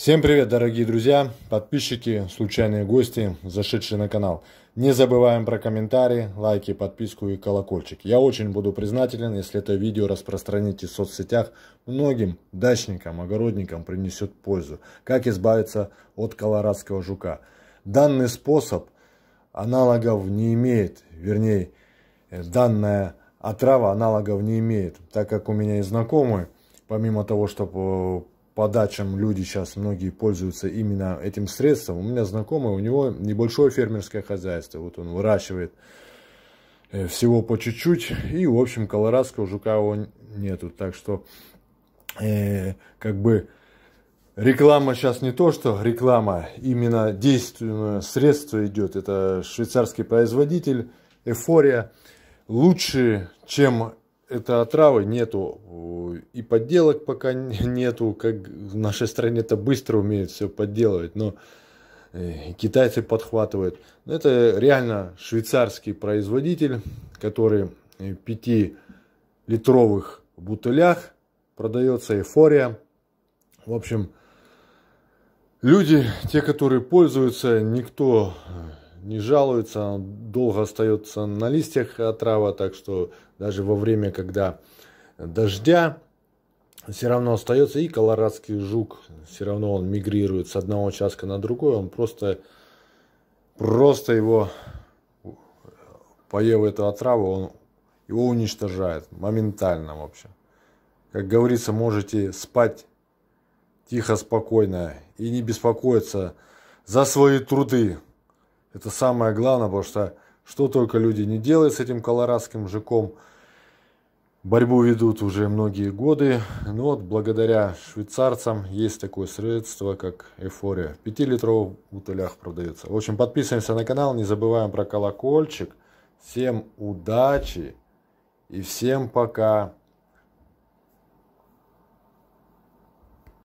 Всем привет, дорогие друзья, подписчики, случайные гости, зашедшие на канал. Не забываем про комментарии, лайки, подписку и колокольчик. Я очень буду признателен, если это видео распространите в соцсетях. Многим дачникам, огородникам принесет пользу. Как избавиться от колорадского жука. Данный способ аналогов не имеет, вернее, э, данная отрава аналогов не имеет. Так как у меня есть знакомые, помимо того, чтобы э, подачам люди сейчас многие пользуются именно этим средством. У меня знакомый, у него небольшое фермерское хозяйство. Вот он выращивает э, всего по чуть-чуть. И, в общем, колорадского жука его нету. Так что, э, как бы, реклама сейчас не то, что реклама. Именно действенное средство идет. Это швейцарский производитель, эфория. Лучше, чем это отравы нету э, и подделок пока нету, как в нашей стране это быстро умеют все подделывать, но э, китайцы подхватывают. Это реально швейцарский производитель, который в э, 5-литровых бутылях продается эйфория. В общем, люди, те, которые пользуются, никто не жалуется, он долго остается на листьях трава, так что даже во время, когда дождя, все равно остается и колорадский жук, все равно он мигрирует с одного участка на другой, он просто, просто его, поев эту отраву, он его уничтожает моментально, в общем. Как говорится, можете спать тихо, спокойно и не беспокоиться за свои труды, это самое главное, потому что что только люди не делают с этим колорадским жуком, борьбу ведут уже многие годы. Но ну вот благодаря швейцарцам есть такое средство, как Эфория, В 5-литровых бутылях продается. В общем, подписываемся на канал, не забываем про колокольчик. Всем удачи и всем пока!